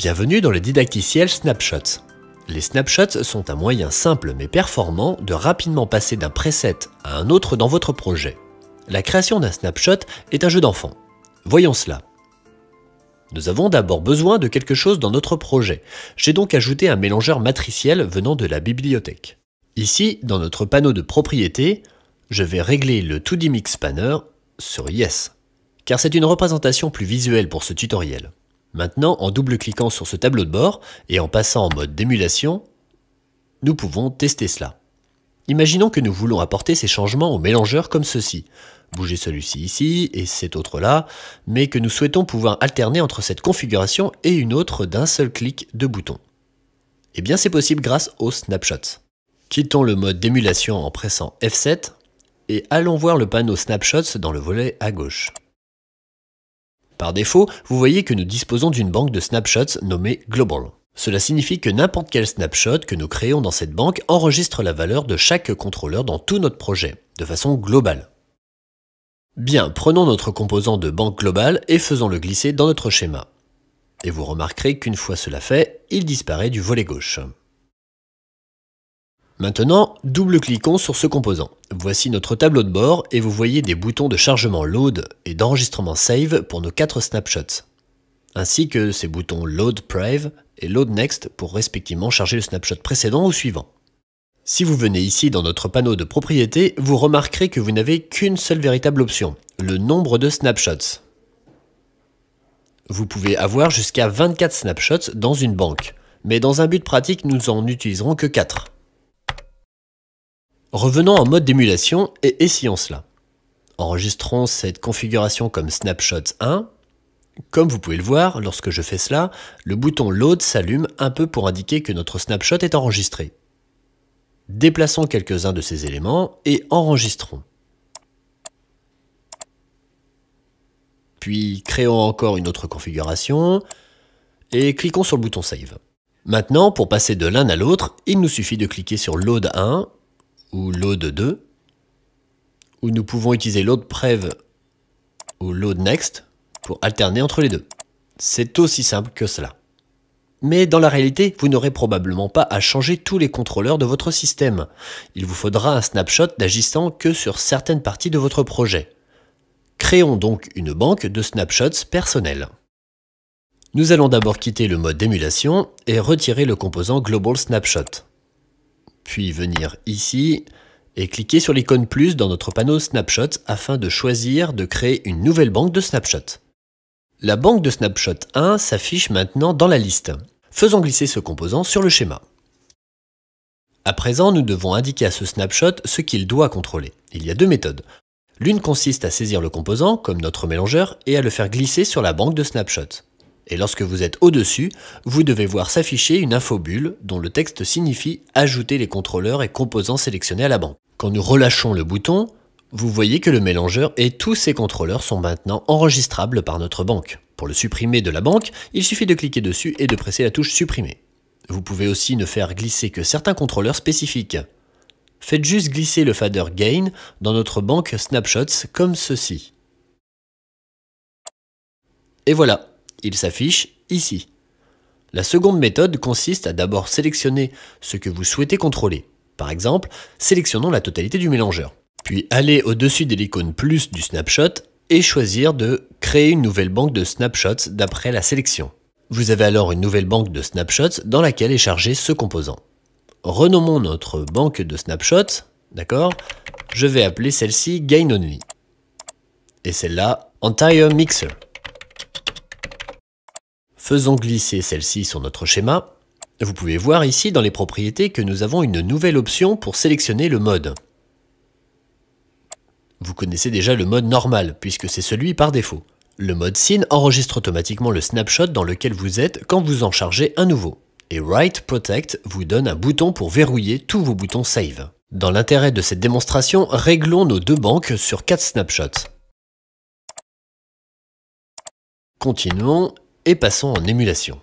Bienvenue dans le didacticiel Snapshots. Les snapshots sont un moyen simple mais performant de rapidement passer d'un preset à un autre dans votre projet. La création d'un snapshot est un jeu d'enfant. Voyons cela. Nous avons d'abord besoin de quelque chose dans notre projet. J'ai donc ajouté un mélangeur matriciel venant de la bibliothèque. Ici, dans notre panneau de propriétés, je vais régler le 2D Mix Panner sur Yes, car c'est une représentation plus visuelle pour ce tutoriel. Maintenant, en double-cliquant sur ce tableau de bord et en passant en mode d'émulation, nous pouvons tester cela. Imaginons que nous voulons apporter ces changements au mélangeur comme ceci. Bouger celui-ci ici et cet autre là, mais que nous souhaitons pouvoir alterner entre cette configuration et une autre d'un seul clic de bouton. Eh bien c'est possible grâce aux snapshots. Quittons le mode d'émulation en pressant F7 et allons voir le panneau snapshots dans le volet à gauche. Par défaut, vous voyez que nous disposons d'une banque de snapshots nommée Global. Cela signifie que n'importe quel snapshot que nous créons dans cette banque enregistre la valeur de chaque contrôleur dans tout notre projet, de façon globale. Bien, prenons notre composant de banque globale et faisons-le glisser dans notre schéma. Et vous remarquerez qu'une fois cela fait, il disparaît du volet gauche. Maintenant, double-cliquons sur ce composant. Voici notre tableau de bord et vous voyez des boutons de chargement Load et d'enregistrement Save pour nos quatre snapshots, ainsi que ces boutons Load Prev et Load Next pour respectivement charger le snapshot précédent ou suivant. Si vous venez ici dans notre panneau de propriétés, vous remarquerez que vous n'avez qu'une seule véritable option, le nombre de snapshots. Vous pouvez avoir jusqu'à 24 snapshots dans une banque, mais dans un but pratique, nous en utiliserons que 4. Revenons en mode d'émulation et essayons cela. Enregistrons cette configuration comme snapshot 1. Comme vous pouvez le voir, lorsque je fais cela, le bouton load s'allume un peu pour indiquer que notre snapshot est enregistré. Déplaçons quelques-uns de ces éléments et enregistrons. Puis créons encore une autre configuration et cliquons sur le bouton Save. Maintenant, pour passer de l'un à l'autre, il nous suffit de cliquer sur Load 1 ou load 2, ou nous pouvons utiliser load ou load next pour alterner entre les deux. C'est aussi simple que cela. Mais dans la réalité, vous n'aurez probablement pas à changer tous les contrôleurs de votre système. Il vous faudra un snapshot n'agissant que sur certaines parties de votre projet. Créons donc une banque de snapshots personnels. Nous allons d'abord quitter le mode d'émulation et retirer le composant Global Snapshot puis venir ici et cliquer sur l'icône plus dans notre panneau Snapshot afin de choisir de créer une nouvelle banque de Snapshot. La banque de Snapshot 1 s'affiche maintenant dans la liste. Faisons glisser ce composant sur le schéma. À présent, nous devons indiquer à ce snapshot ce qu'il doit contrôler. Il y a deux méthodes. L'une consiste à saisir le composant, comme notre mélangeur, et à le faire glisser sur la banque de snapshot. Et lorsque vous êtes au-dessus, vous devez voir s'afficher une infobulle dont le texte signifie ajouter les contrôleurs et composants sélectionnés à la banque. Quand nous relâchons le bouton, vous voyez que le mélangeur et tous ses contrôleurs sont maintenant enregistrables par notre banque. Pour le supprimer de la banque, il suffit de cliquer dessus et de presser la touche supprimer. Vous pouvez aussi ne faire glisser que certains contrôleurs spécifiques. Faites juste glisser le fader Gain dans notre banque Snapshots comme ceci. Et voilà, il s'affiche ici. La seconde méthode consiste à d'abord sélectionner ce que vous souhaitez contrôler. Par exemple, sélectionnons la totalité du mélangeur. Puis allez au-dessus de l'icône plus du snapshot et choisir de créer une nouvelle banque de snapshots d'après la sélection. Vous avez alors une nouvelle banque de snapshots dans laquelle est chargé ce composant. Renommons notre banque de snapshots, d'accord Je vais appeler celle-ci Gain Only et celle-là Entire Mixer. Faisons glisser celle-ci sur notre schéma. Vous pouvez voir ici dans les propriétés que nous avons une nouvelle option pour sélectionner le mode. Vous connaissez déjà le mode normal, puisque c'est celui par défaut. Le mode SYN enregistre automatiquement le snapshot dans lequel vous êtes quand vous en chargez un nouveau. Et Write Protect vous donne un bouton pour verrouiller tous vos boutons Save. Dans l'intérêt de cette démonstration, réglons nos deux banques sur 4 snapshots. Continuons et passons en émulation.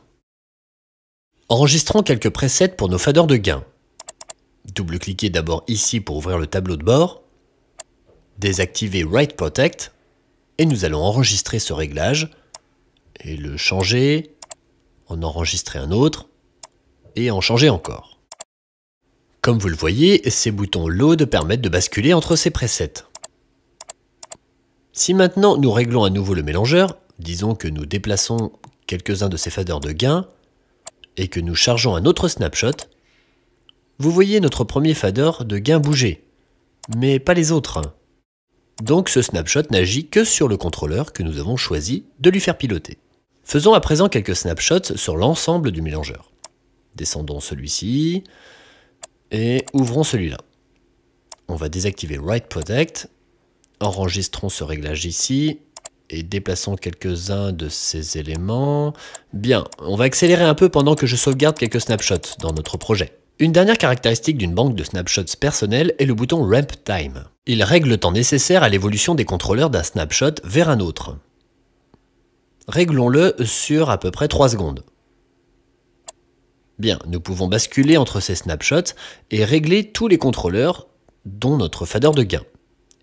Enregistrons quelques presets pour nos faders de gain. Double-cliquez d'abord ici pour ouvrir le tableau de bord, désactivez Write Protect, et nous allons enregistrer ce réglage, et le changer, en enregistrer un autre, et en changer encore. Comme vous le voyez, ces boutons Load permettent de basculer entre ces presets. Si maintenant nous réglons à nouveau le mélangeur, disons que nous déplaçons quelques-uns de ces faders de gain et que nous chargeons un autre snapshot, vous voyez notre premier fader de gain bouger, mais pas les autres. Donc ce snapshot n'agit que sur le contrôleur que nous avons choisi de lui faire piloter. Faisons à présent quelques snapshots sur l'ensemble du mélangeur. Descendons celui-ci et ouvrons celui-là. On va désactiver Write Protect, enregistrons ce réglage ici et déplaçons quelques-uns de ces éléments. Bien, on va accélérer un peu pendant que je sauvegarde quelques snapshots dans notre projet. Une dernière caractéristique d'une banque de snapshots personnelle est le bouton Ramp Time. Il règle le temps nécessaire à l'évolution des contrôleurs d'un snapshot vers un autre. Réglons-le sur à peu près 3 secondes. Bien, nous pouvons basculer entre ces snapshots et régler tous les contrôleurs, dont notre fader de gain.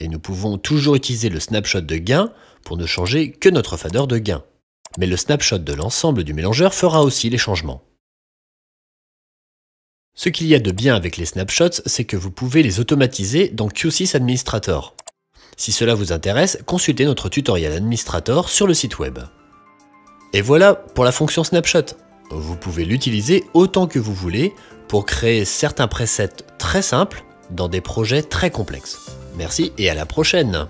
Et nous pouvons toujours utiliser le snapshot de gain pour ne changer que notre fader de gain. Mais le snapshot de l'ensemble du mélangeur fera aussi les changements. Ce qu'il y a de bien avec les snapshots, c'est que vous pouvez les automatiser dans q Administrator. Si cela vous intéresse, consultez notre tutoriel Administrator sur le site web. Et voilà pour la fonction snapshot. Vous pouvez l'utiliser autant que vous voulez pour créer certains presets très simples dans des projets très complexes. Merci et à la prochaine